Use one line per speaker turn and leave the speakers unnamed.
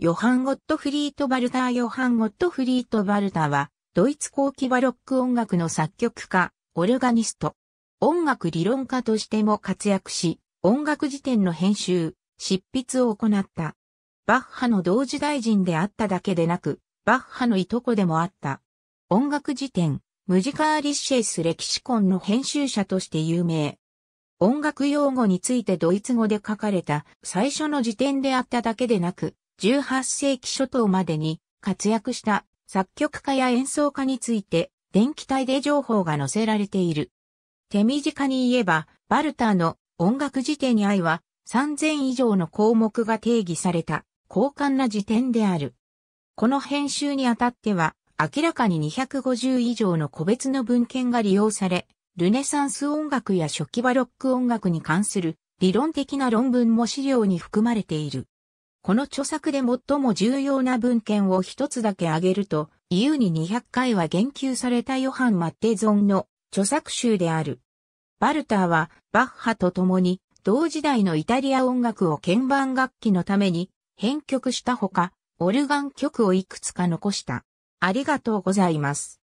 ヨハン・ゴットフリート・バルターヨハン・ゴットフリート・バルターは、ドイツ後期バロック音楽の作曲家、オルガニスト、音楽理論家としても活躍し、音楽辞典の編集、執筆を行った。バッハの同時大臣であっただけでなく、バッハのいとこでもあった。音楽辞典、ムジカーリッシェイス歴史コンの編集者として有名。音楽用語についてドイツ語で書かれた最初の辞典であっただけでなく、18世紀初頭までに活躍した作曲家や演奏家について電気体で情報が載せられている。手短に言えば、バルターの音楽辞典に愛は3000以上の項目が定義された交換な辞典である。この編集にあたっては、明らかに250以上の個別の文献が利用され、ルネサンス音楽や初期バロック音楽に関する理論的な論文も資料に含まれている。この著作で最も重要な文献を一つだけ挙げると、EU に200回は言及されたヨハン・マッテゾンの著作集である。バルターはバッハと共に同時代のイタリア音楽を鍵盤楽器のために編曲したほか、オルガン曲をいくつか残した。ありがとうございます。